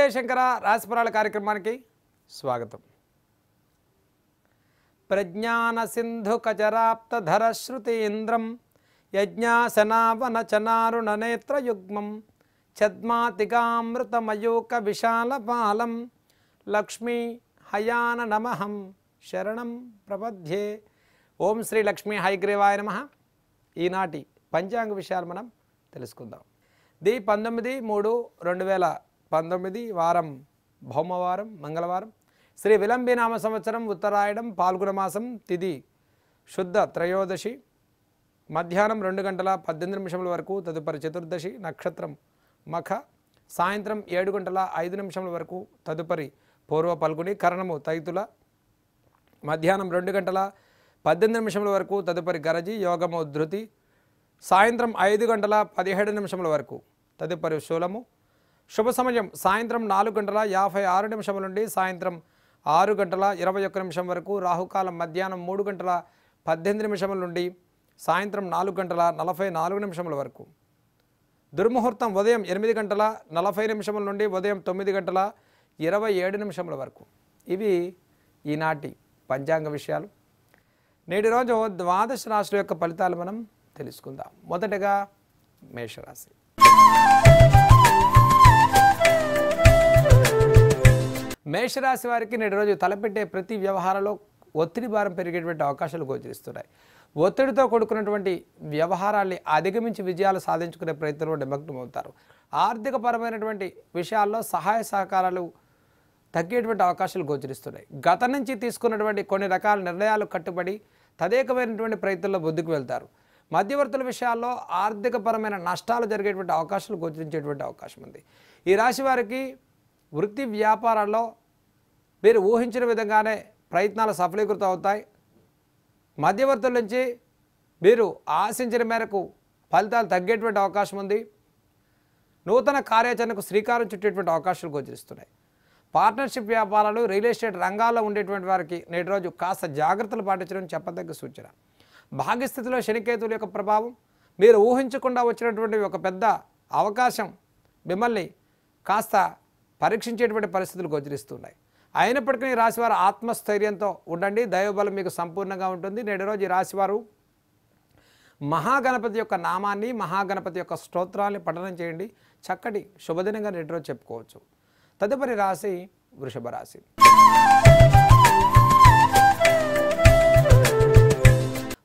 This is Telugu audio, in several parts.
విజయశంకర రాశిఫలాల కార్యక్రమానికి స్వాగతం ప్రజ్ఞానసింధుకజరాప్తధర శృతీంద్రం యజ్ఞాసనావనచనారుణనేత్రయుగ్మం ఛద్మాతికామృతమయూక విశాలపాలం లక్ష్మీ హయాన నమహం శరణం ప్రపధ్యే ఓం శ్రీ లక్ష్మీ హైగ్రీవాయ నమ ఈనాటి పంచాంగ విషయాలు మనం తెలుసుకుందాం ది పంతొమ్మిది మూడు రెండు వేల పంతొమ్మిది వారం భౌమవారం మంగళవారం శ్రీ విలంబినామ సంవత్సరం ఉత్తరాయణం పాల్గొన మాసం తిది శుద్ధ త్రయోదశి మధ్యాహ్నం రెండు గంటల పద్దెనిమిది నిమిషముల వరకు తదుపరి చతుర్దశి నక్షత్రం మఖ సాయంత్రం ఏడు గంటల ఐదు నిమిషముల వరకు తదుపరి పూర్వ పల్గుని కరణము తైతుల మధ్యాహ్నం రెండు గంటల పద్దెనిమిది నిమిషముల వరకు తదుపరి గరజి యోగము ధృతి సాయంత్రం ఐదు గంటల పదిహేడు నిమిషముల వరకు తదుపరి శూలము శుభ సమయం సాయంత్రం నాలుగు గంటల యాభై ఆరు నిమిషముల నుండి సాయంత్రం ఆరు గంటల ఇరవై ఒక్క నిమిషం వరకు రాహుకాలం మధ్యాహ్నం మూడు గంటల పద్దెనిమిది నిమిషముల నుండి సాయంత్రం నాలుగు గంటల నలభై నాలుగు నిమిషముల వరకు దుర్ముహూర్తం ఉదయం ఎనిమిది గంటల నలభై నిమిషముల నుండి ఉదయం తొమ్మిది గంటల ఇరవై ఏడు నిమిషముల వరకు ఇవి ఈనాటి పంచాంగ విషయాలు నేటి రోజు ద్వాదశ రాశుల యొక్క ఫలితాలు మనం తెలుసుకుందాం మొదటగా మేషరాశి మేషరాశి వారికి నేటి రోజు తలపెట్టే ప్రతి వ్యవహారంలో ఒత్తిడి భారం పెరిగేటువంటి అవకాశాలు గోచరిస్తున్నాయి ఒత్తిడితో కూడుకున్నటువంటి వ్యవహారాల్ని అధిగమించి విజయాలు సాధించుకునే ప్రయత్నంలో నిమగ్నం అవుతారు ఆర్థికపరమైనటువంటి విషయాల్లో సహాయ సహకారాలు తగ్గేటువంటి అవకాశాలు గోచరిస్తున్నాయి గతం నుంచి తీసుకున్నటువంటి కొన్ని రకాల నిర్ణయాలు కట్టుబడి తదేకమైనటువంటి ప్రయత్నంలో ముందుకు వెళ్తారు మధ్యవర్తుల విషయాల్లో ఆర్థికపరమైన నష్టాలు జరిగేటువంటి అవకాశాలు గోచరించేటువంటి అవకాశం ఉంది ఈ రాశి వారికి వృత్తి వ్యాపారాల్లో మీరు ఊహించిన విధంగానే ప్రయత్నాలు సఫలీకృతం అవుతాయి మధ్యవర్తుల నుంచి మీరు ఆశించిన మేరకు ఫలితాలు తగ్గేటువంటి అవకాశం ఉంది నూతన కార్యాచరణకు శ్రీకారం చుట్టేటువంటి అవకాశాలు గోచరిస్తున్నాయి పార్ట్నర్షిప్ వ్యాపారాలు రియల్ ఎస్టేట్ రంగాల్లో ఉండేటువంటి వారికి నేటి రోజు కాస్త జాగ్రత్తలు పాటించడం చెప్పదగ్గ సూచన భాగ్యస్థితిలో శనికేతువుల యొక్క ప్రభావం మీరు ఊహించకుండా వచ్చినటువంటి ఒక పెద్ద అవకాశం మిమ్మల్ని కాస్త పరీక్షించేటువంటి పరిస్థితులు గోచరిస్తున్నాయి అయినప్పటికీ రాశివారు ఆత్మస్థైర్యంతో ఉండండి దైవబలం మీకు సంపూర్ణంగా ఉంటుంది నేటి రోజు ఈ రాశివారు మహాగణపతి యొక్క నామాన్ని మహాగణపతి యొక్క స్తోత్రాన్ని పఠనం చేయండి చక్కటి శుభదినంగా నేటి రోజు చెప్పుకోవచ్చు తదుపరి రాశి వృషభ రాశి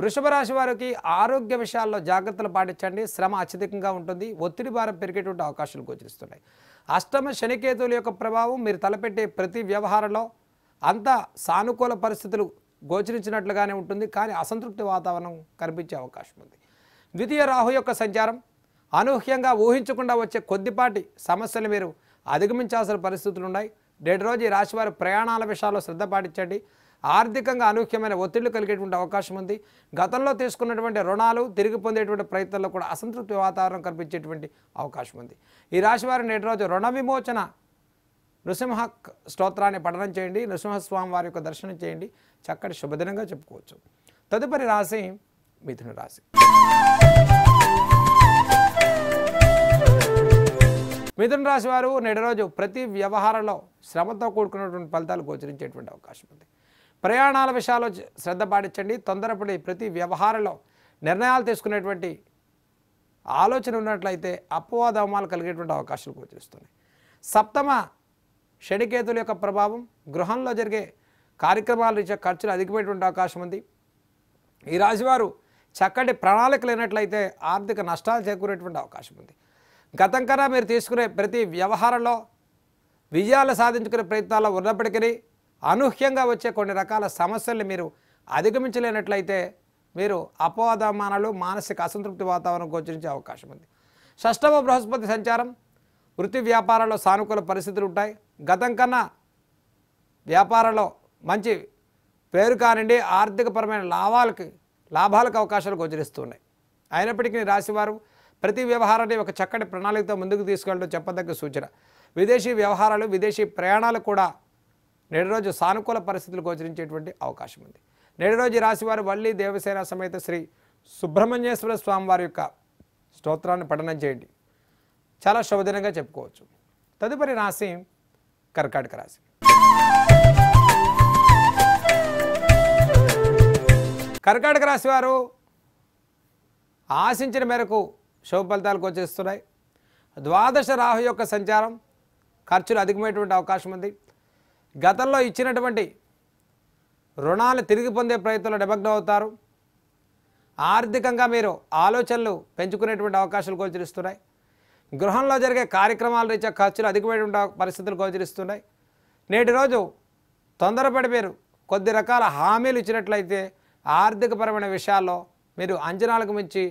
వృషభ రాశి వారికి ఆరోగ్య విషయాల్లో జాగ్రత్తలు పాటించండి శ్రమ అత్యధికంగా ఉంటుంది ఒత్తిడి భారం పెరిగేటువంటి అవకాశాలు గోచరిస్తున్నాయి అష్టమ శనికేతువుల యొక్క ప్రభావం మీరు తలపెట్టే ప్రతి వ్యవహారంలో అంతా సానుకూల పరిస్థితులు గోచరించినట్లుగానే ఉంటుంది కానీ అసంతృప్తి వాతావరణం కనిపించే అవకాశం ఉంది ద్వితీయ రాహు యొక్క సంచారం అనూహ్యంగా ఊహించకుండా వచ్చే కొద్దిపాటి సమస్యలు మీరు అధిగమించాల్సిన పరిస్థితులు ఉన్నాయి నేటి రోజు ఈ ప్రయాణాల విషయాల్లో శ్రద్ధ పాటించండి ఆర్థికంగా అనూహ్యమైన ఒత్తిళ్లు కలిగేటువంటి అవకాశం ఉంది గతంలో తీసుకున్నటువంటి రుణాలు తిరిగి పొందేటువంటి ప్రయత్నంలో కూడా అసంతృప్తి వాతావరణం కనిపించేటువంటి అవకాశం ఉంది ఈ రాశి వారి నేటి రోజు రుణ విమోచన నృసింహ స్తోత్రాన్ని పఠనం చేయండి నృసింహస్వామి వారి యొక్క దర్శనం చేయండి చక్కటి శుభదినంగా చెప్పుకోవచ్చు తదుపరి రాశి మిథున రాశి మిథున రాశి వారు నేటి రోజు ప్రతి వ్యవహారంలో శ్రమతో కూడుకున్నటువంటి ఫలితాలు గోచరించేటువంటి అవకాశం ఉంది ప్రయాణాల విషయాల్లో శ్రద్ధ పాటించండి తొందరపడి ప్రతి వ్యవహారంలో నిర్ణయాలు తీసుకునేటువంటి ఆలోచన ఉన్నట్లయితే అపవాదవమాలు కలిగేటువంటి అవకాశాలు గోచరిస్తున్నాయి సప్తమ షణికేతుల యొక్క ప్రభావం గృహంలో జరిగే కార్యక్రమాల రీత్యా ఖర్చులు అధికమైనటువంటి అవకాశం ఉంది ఈ రాశివారు చక్కటి ప్రణాళిక లేనట్లయితే ఆర్థిక నష్టాలు చేకూరేటువంటి అవకాశం ఉంది గతం కన్నా మీరు తీసుకునే ప్రతి వ్యవహారంలో విజయాలు సాధించుకునే ప్రయత్నాల్లో ఉన్నప్పటికీ అనూహ్యంగా వచ్చే కొన్ని రకాల సమస్యల్ని మీరు అధిగమించలేనట్లయితే మీరు అపోదమానాలు మానసిక అసంతృప్తి వాతావరణం గోచరించే అవకాశం ఉంది షష్టమ బృహస్పతి సంచారం వృత్తి వ్యాపారాల్లో సానుకూల పరిస్థితులు ఉంటాయి గతం కన్నా వ్యాపారంలో మంచి పేరు కానివ్వండి ఆర్థికపరమైన లాభాలకి లాభాలకు అవకాశాలు గోచరిస్తున్నాయి అయినప్పటికీ రాశివారు ప్రతి వ్యవహారాన్ని ఒక చక్కటి ప్రణాళికతో ముందుకు తీసుకెళ్ళడం చెప్పదగ్గ సూచన విదేశీ వ్యవహారాలు విదేశీ ప్రయాణాలు కూడా నేడు రోజు సానుకూల పరిస్థితులు గోచరించేటువంటి అవకాశం ఉంది నేడు రోజు రాశివారు వల్లి దేవసేన సమేత శ్రీ సుబ్రహ్మణ్యేశ్వర స్వామివారి యొక్క స్తోత్రాన్ని పఠనం చేయండి చాలా శుభదినంగా చెప్పుకోవచ్చు తదుపరి రాశి కర్కాటక రాశి కర్కాటక రాశి వారు ఆశించిన మేరకు శుభ ఫలితాలు గోచరిస్తున్నాయి ద్వాదశ రాహు యొక్క సంచారం ఖర్చులు అధికమైనటువంటి అవకాశం ఉంది గతంలో ఇచ్చినటువంటి రుణాలు తిరిగి పొందే ప్రయత్నంలో నిమగ్నం అవుతారు ఆర్థికంగా మీరు ఆలోచనలు పెంచుకునేటువంటి అవకాశాలు గోచరిస్తున్నాయి గృహంలో జరిగే కార్యక్రమాల రీత్యా ఖర్చులు అధికమైనటువంటి పరిస్థితులు గోచరిస్తున్నాయి నేటి రోజు తొందరపడి మీరు కొద్ది రకాల హామీలు ఇచ్చినట్లయితే ఆర్థికపరమైన విషయాల్లో మీరు అంచనాలకు మించి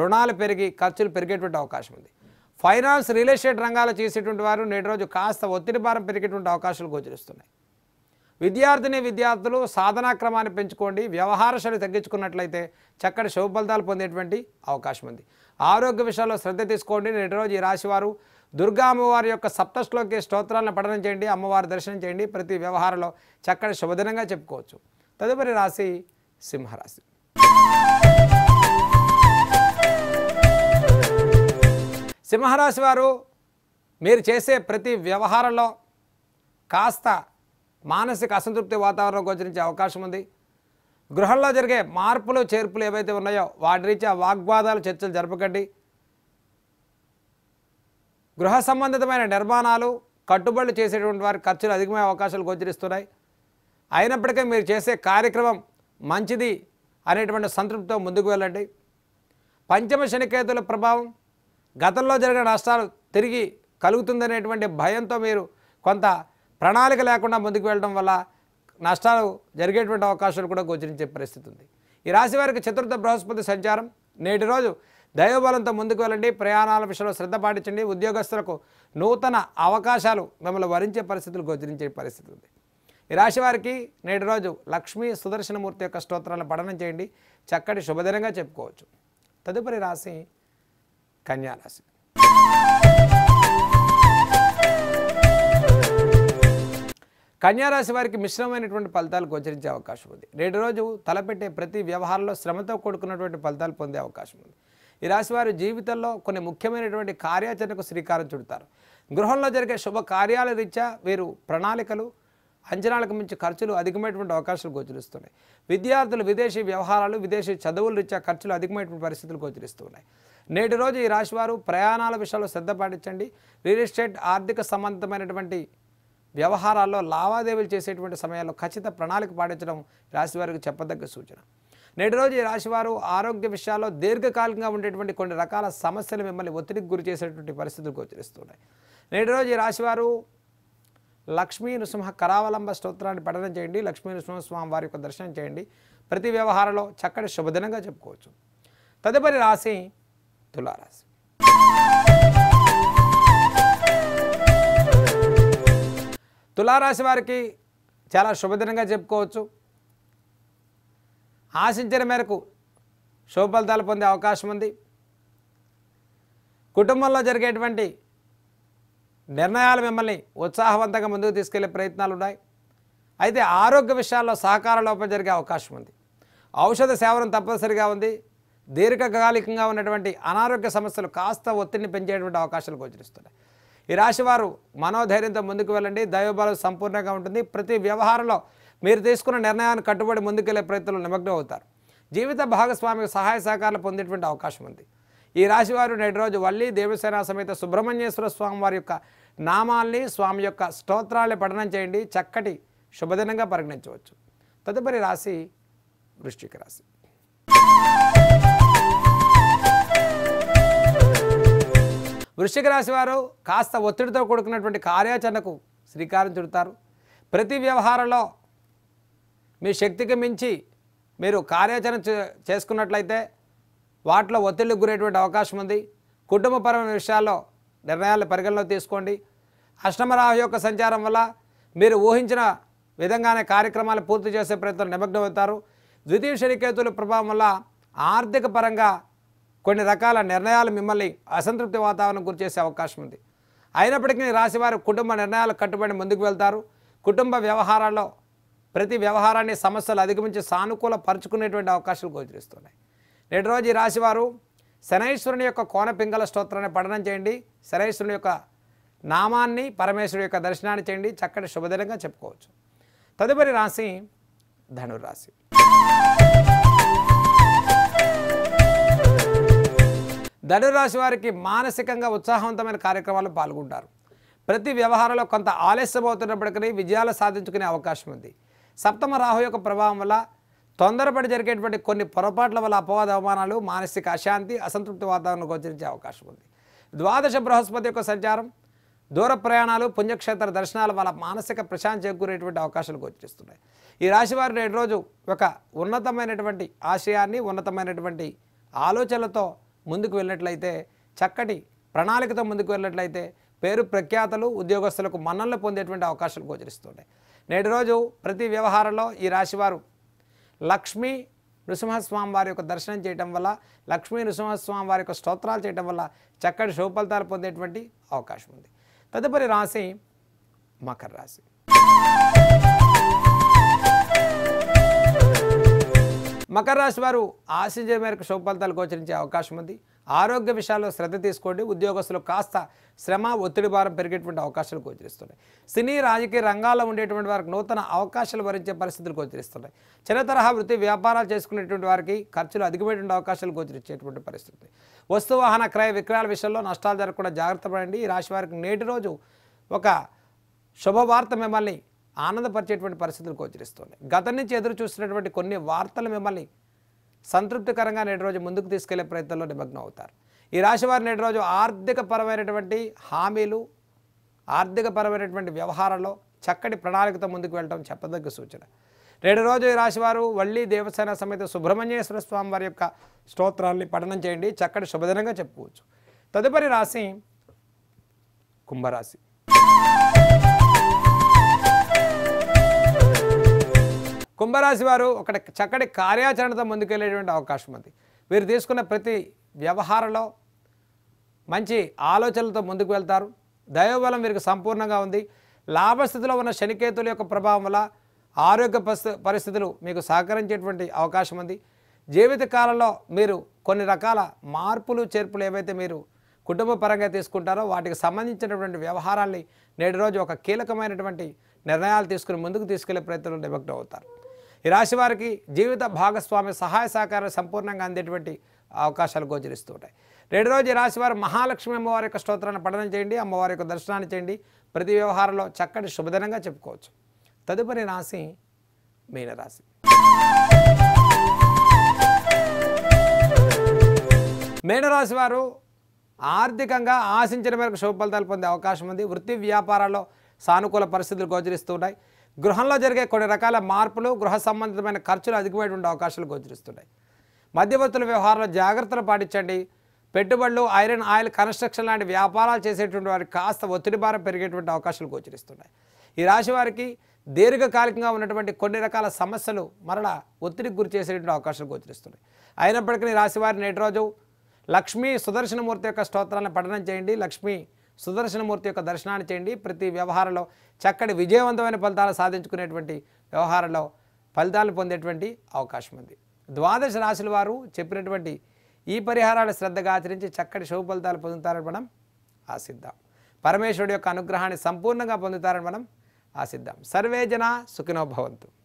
రుణాలు పెరిగి ఖర్చులు పెరిగేటువంటి అవకాశం ఉంది ఫైనాన్స్ రియల్ ఎస్టేట్ రంగాలు చేసేటువంటి వారు నేటి రోజు కాస్త ఒత్తిడి భారం పెరిగేటువంటి అవకాశాలు గోచరిస్తున్నాయి విద్యార్థిని విద్యార్థులు సాధనా క్రమాన్ని పెంచుకోండి వ్యవహార శైలి తగ్గించుకున్నట్లయితే చక్కటి శుభ ఫలితాలు పొందేటువంటి అవకాశం ఉంది ఆరోగ్య విషయాల్లో శ్రద్ధ తీసుకోండి నేటి రోజు ఈ రాశివారు దుర్గా అమ్మవారి యొక్క సప్తశ్లోకి స్తోత్రాలను పఠనం చేయండి అమ్మవారి దర్శనం చేయండి ప్రతి వ్యవహారంలో చక్కటి శుభదినంగా చెప్పుకోవచ్చు తదుపరి రాశి సింహరాశి సింహరాశి వారు మీరు చేసే ప్రతి వ్యవహారంలో కాస్త మానసిక అసంతృప్తి వాతావరణం గోచరించే అవకాశం ఉంది గృహంలో జరిగే మార్పులు చేర్పులు ఏవైతే ఉన్నాయో వాటి రీత్యా వాగ్వాదాలు చర్చలు జరపకండి గృహ సంబంధితమైన నిర్మాణాలు కట్టుబడులు చేసేటువంటి వారి ఖర్చులు అధికమైన అవకాశాలు గోచరిస్తున్నాయి అయినప్పటికీ మీరు చేసే కార్యక్రమం మంచిది అనేటువంటి సంతృప్తితో ముందుకు వెళ్ళండి పంచమ శనికేతుల ప్రభావం గతంలో జరిగిన నష్టాలు తిరిగి కలుగుతుందనేటువంటి భయంతో మీరు కొంత ప్రణాళిక లేకుండా ముందుకు వెళ్ళడం వల్ల నష్టాలు జరిగేటువంటి అవకాశాలు కూడా గోచరించే పరిస్థితి ఉంది ఈ రాశి వారికి చతుర్థ బృహస్పతి సంచారం నేటి రోజు దైవబలంతో ముందుకు వెళ్ళండి ప్రయాణాల విషయంలో శ్రద్ధ పాటించండి ఉద్యోగస్తులకు నూతన అవకాశాలు మిమ్మల్ని వరించే పరిస్థితులు గోచరించే పరిస్థితి ఉంది ఈ రాశి వారికి నేటి రోజు లక్ష్మీ సుదర్శనమూర్తి యొక్క స్తోత్రాలను పఠనం చేయండి చక్కటి శుభదినంగా చెప్పుకోవచ్చు తదుపరి రాశి Cañadas. కన్యారాశి వారికి మిశ్రమైనటువంటి ఫలితాలు గోచరించే అవకాశం ఉంది నేటి రోజు తలపెట్టే ప్రతి వ్యవహారంలో శ్రమతో కూడుకున్నటువంటి ఫలితాలు పొందే అవకాశం ఉంది ఈ రాశి వారి జీవితంలో కొన్ని ముఖ్యమైనటువంటి కార్యాచరణకు శ్రీకారం చుడతారు గృహంలో జరిగే శుభ కార్యాల రీత్యా వీరు ప్రణాళికలు అంచనాలకు మించి ఖర్చులు అధికమైనటువంటి అవకాశాలు గోచరిస్తున్నాయి విద్యార్థులు విదేశీ వ్యవహారాలు విదేశీ చదువుల రీత్యా ఖర్చులు అధికమైనటువంటి పరిస్థితులు గోచరిస్తున్నాయి నేటి రోజు ఈ రాశివారు ప్రయాణాల విషయంలో శ్రద్ధ పాటించండి రియల్ ఎస్టేట్ ఆర్థిక సంబంధమైనటువంటి వ్యవహారాల్లో లావాదేవీలు చేసేటువంటి సమయాల్లో ఖచ్చిత ప్రణాళిక పాటించడం రాశివారికి చెప్పదగ్గ సూచన నేటి రోజు ఈ రాశివారు ఆరోగ్య విషయాల్లో దీర్ఘకాలికంగా ఉండేటువంటి కొన్ని రకాల సమస్యలు మిమ్మల్ని ఒత్తిడికి గురి చేసేటువంటి పరిస్థితులు గోచరిస్తున్నాయి నేటి రోజు ఈ రాశివారు లక్ష్మీ నృసింహ కరావలంబ స్తోత్రాన్ని పఠనం చేయండి లక్ష్మీ నృసింహస్వామి వారి యొక్క దర్శనం చేయండి ప్రతి వ్యవహారంలో చక్కటి శుభదినంగా చెప్పుకోవచ్చు తదుపరి రాశి తులారాశి తులారాశి వారికి చాలా శుభదినంగా చెప్పుకోవచ్చు ఆశించిన మేరకు శుభ ఫలితాలు పొందే అవకాశం ఉంది కుటుంబంలో జరిగేటువంటి నిర్ణయాలు మిమ్మల్ని ఉత్సాహవంతంగా ముందుకు తీసుకెళ్లే ప్రయత్నాలు ఉన్నాయి అయితే ఆరోగ్య విషయాల్లో సహకార లోపం జరిగే అవకాశం ఉంది ఔషధ సేవనం తప్పనిసరిగా ఉంది దీర్ఘకాలికంగా ఉన్నటువంటి అనారోగ్య సమస్యలు కాస్త ఒత్తిడిని పెంచేటువంటి అవకాశాలు గోచరిస్తున్నాయి ఈ రాశివారు మనోధైర్యంతో ముందుకు వెళ్ళండి దైవబలం సంపూర్ణంగా ఉంటుంది ప్రతి వ్యవహారంలో మీరు తీసుకున్న నిర్ణయాన్ని కట్టుబడి ముందుకెళ్లే ప్రయత్నంలో నిమగ్నం అవుతారు జీవిత భాగస్వామికి సహాయ సహకారాలు పొందేటువంటి అవకాశం ఉంది ఈ రాశివారు నేటి రోజు వల్లి దేవసేన సమేత సుబ్రహ్మణ్యేశ్వర స్వామి వారి యొక్క నామాల్ని స్వామి యొక్క స్తోత్రాల్ని పఠనం చేయండి చక్కటి శుభదినంగా పరిగణించవచ్చు తదుపరి రాశి వృష్టిక రాశి వృషిక రాశి వారు కాస్త ఒత్తిడితో కూడుకున్నటువంటి కార్యాచరణకు శ్రీకారం చుడతారు ప్రతి వ్యవహారంలో మీ శక్తికి మించి మీరు కార్యాచరణ చేసుకున్నట్లయితే వాటిలో ఒత్తిడికి గురేటువంటి అవకాశం ఉంది కుటుంబపరమైన విషయాల్లో నిర్ణయాలు పరిగణలో తీసుకోండి అష్టమరాహు యొక్క సంచారం వల్ల మీరు ఊహించిన విధంగానే కార్యక్రమాలు పూర్తి చేసే ప్రయత్నం నిమగ్నమవుతారు ద్వితీయ శనికేతుల ప్రభావం వల్ల ఆర్థిక పరంగా కొన్ని రకాల నిర్ణయాలు మిమ్మల్ని అసంతృప్తి వాతావరణం గురి చేసే అవకాశం ఉంది అయినప్పటికీ రాశివారు కుటుంబ నిర్ణయాలు కట్టుబడి ముందుకు వెళ్తారు కుటుంబ వ్యవహారాల్లో ప్రతి వ్యవహారాన్ని సమస్యలు అధిగమించి సానుకూల పరుచుకునేటువంటి అవకాశాలు గోచరిస్తున్నాయి నేటి రోజు ఈ రాశివారు శనైశ్వరుని యొక్క పింగళ స్తోత్రాన్ని పఠనం చేయండి శనైశ్వరుని యొక్క నామాన్ని పరమేశ్వరుడు యొక్క దర్శనాన్ని చేయండి చక్కటి శుభదినంగా చెప్పుకోవచ్చు తదుపరి రాశి ధనుర్రాశి ధనురాశి వారికి మానసికంగా ఉత్సాహవంతమైన కార్యక్రమాలు పాల్గొంటారు ప్రతి వ్యవహారంలో కొంత ఆలస్యం అవుతున్నప్పటికీ విజయాలు సాధించుకునే అవకాశం ఉంది సప్తమ రాహు యొక్క ప్రభావం వల్ల తొందరపడి జరిగేటువంటి కొన్ని పొరపాట్ల వల్ల అపవాద అవమానాలు మానసిక అశాంతి అసంతృప్తి వాతావరణం గోచరించే అవకాశం ఉంది ద్వాదశ బృహస్పతి యొక్క సంచారం దూర ప్రయాణాలు పుణ్యక్షేత్ర దర్శనాల వల్ల మానసిక ప్రశాంతి చేకూరేటువంటి అవకాశాలు గోచరిస్తున్నాయి ఈ రాశి వారు నేటి రోజు ఒక ఉన్నతమైనటువంటి ఆశయాన్ని ఉన్నతమైనటువంటి ఆలోచనలతో ముందుకు వెళ్ళినట్లయితే చక్కటి ప్రణాళికతో ముందుకు వెళ్ళినట్లయితే పేరు ప్రఖ్యాతలు ఉద్యోగస్తులకు మన్నలు పొందేటువంటి అవకాశాలు గోచరిస్తుంటాయి నేటి రోజు ప్రతి వ్యవహారంలో ఈ రాశివారు లక్ష్మీ నృసింహస్వామి వారి యొక్క దర్శనం చేయటం వల్ల లక్ష్మీ నృసింహస్వామి వారి యొక్క స్తోత్రాలు చేయటం వల్ల చక్కటి శుభఫలితాలు పొందేటువంటి అవకాశం ఉంది తదుపరి రాశి మకర రాశి మకర రాశి వారు ఆశించే మేరకు శుభ ఫలితాలు గోచరించే అవకాశం ఉంది ఆరోగ్య విషయాల్లో శ్రద్ధ తీసుకోండి ఉద్యోగస్తులు కాస్త శ్రమ ఒత్తిడి భారం పెరిగేటువంటి అవకాశాలు గోచరిస్తున్నాయి సినీ రాజకీయ రంగాల్లో ఉండేటువంటి వారికి నూతన అవకాశాలు భరించే పరిస్థితులు గోచరిస్తున్నాయి చిన్న తరహా వృత్తి వ్యాపారాలు చేసుకునేటువంటి వారికి ఖర్చులు అధికమైనటువంటి అవకాశాలు గోచరించేటువంటి పరిస్థితి వస్తు వాహన క్రయ విక్రయాల విషయంలో నష్టాలు జరగకుండా జాగ్రత్త పడండి ఈ రాశి వారికి నేటి రోజు ఒక శుభవార్త మిమ్మల్ని ఆనందపరిచేటువంటి పరిస్థితులు గోచరిస్తుంది గతం నుంచి ఎదురు చూసినటువంటి కొన్ని వార్తలు మిమ్మల్ని సంతృప్తికరంగా నేటి రోజు ముందుకు తీసుకెళ్లే ప్రయత్నంలో నిమగ్నం అవుతారు ఈ రాశి వారు నేటి రోజు ఆర్థిక పరమైనటువంటి హామీలు ఆర్థిక పరమైనటువంటి వ్యవహారంలో చక్కటి ప్రణాళికతో ముందుకు వెళ్ళడం చెప్పదగ్గ సూచన రెండు రోజు ఈ రాశివారు వల్లి దేవసేన సమేత సుబ్రహ్మణ్యేశ్వర స్వామి వారి యొక్క స్తోత్రాల్ని పఠనం చేయండి చక్కటి శుభదినంగా చెప్పుకోవచ్చు తదుపరి రాశి కుంభరాశి కుంభరాశి వారు ఒక చక్కటి కార్యాచరణతో ముందుకెళ్ళేటువంటి అవకాశం ఉంది వీరు తీసుకున్న ప్రతి వ్యవహారంలో మంచి ఆలోచనలతో ముందుకు వెళ్తారు దైవబలం వీరికి సంపూర్ణంగా ఉంది లాభస్థితిలో ఉన్న శనికేతుల యొక్క ప్రభావం వల్ల ఆరోగ్య పరిస్థితులు మీకు సహకరించేటువంటి అవకాశం ఉంది జీవిత కాలంలో మీరు కొన్ని రకాల మార్పులు చేర్పులు ఏవైతే మీరు కుటుంబ పరంగా తీసుకుంటారో వాటికి సంబంధించినటువంటి వ్యవహారాల్ని నేటి రోజు ఒక కీలకమైనటువంటి నిర్ణయాలు తీసుకుని ముందుకు తీసుకెళ్లే ప్రయత్నంలో నిమగ్నం అవుతారు ఈ రాశి వారికి జీవిత భాగస్వామి సహాయ సహకారాలు సంపూర్ణంగా అందేటువంటి అవకాశాలు గోచరిస్తూ ఉంటాయి రెండు రోజు ఈ రాశివారు మహాలక్ష్మి అమ్మవారి యొక్క స్తోత్రాన్ని పఠనం చేయండి అమ్మవారి యొక్క దర్శనాన్ని చేయండి ప్రతి వ్యవహారంలో చక్కటి శుభదనంగా చెప్పుకోవచ్చు తదుపరి రాశి మీనరాశి మీనరాశి వారు ఆర్థికంగా ఆశించిన మేరకు శుభ ఫలితాలు పొందే అవకాశం ఉంది వృత్తి వ్యాపారాల్లో సానుకూల పరిస్థితులు ఉంటాయి గృహంలో జరిగే కొన్ని రకాల మార్పులు గృహ సంబంధితమైన ఖర్చులు అధికమైన ఉండే అవకాశాలు గోచరిస్తున్నాయి మధ్యవర్తుల వ్యవహారంలో జాగ్రత్తలు పాటించండి పెట్టుబడులు ఐరన్ ఆయిల్ కన్స్ట్రక్షన్ లాంటి వ్యాపారాలు చేసేటువంటి వారికి కాస్త ఒత్తిడి భారం పెరిగేటువంటి అవకాశాలు గోచరిస్తున్నాయి ఈ రాశి వారికి దీర్ఘకాలికంగా ఉన్నటువంటి కొన్ని రకాల సమస్యలు మరలా ఒత్తిడికి గురి చేసేటువంటి అవకాశాలు గోచరిస్తున్నాయి అయినప్పటికీ రాశి వారి నేటి రోజు లక్ష్మీ సుదర్శనమూర్తి యొక్క స్తోత్రాలను పఠనం చేయండి లక్ష్మీ సుదర్శనమూర్తి యొక్క దర్శనాన్ని చేయండి ప్రతి వ్యవహారంలో చక్కటి విజయవంతమైన ఫలితాలు సాధించుకునేటువంటి వ్యవహారంలో ఫలితాలు పొందేటువంటి అవకాశం ఉంది ద్వాదశ రాశుల వారు చెప్పినటువంటి ఈ పరిహారాలు శ్రద్ధగా ఆచరించి చక్కటి శుభ ఫలితాలు పొందుతారని మనం ఆశిద్దాం పరమేశ్వరుడు యొక్క అనుగ్రహాన్ని సంపూర్ణంగా పొందుతారని మనం ఆశిద్దాం సర్వే జన సుఖినోభవంతు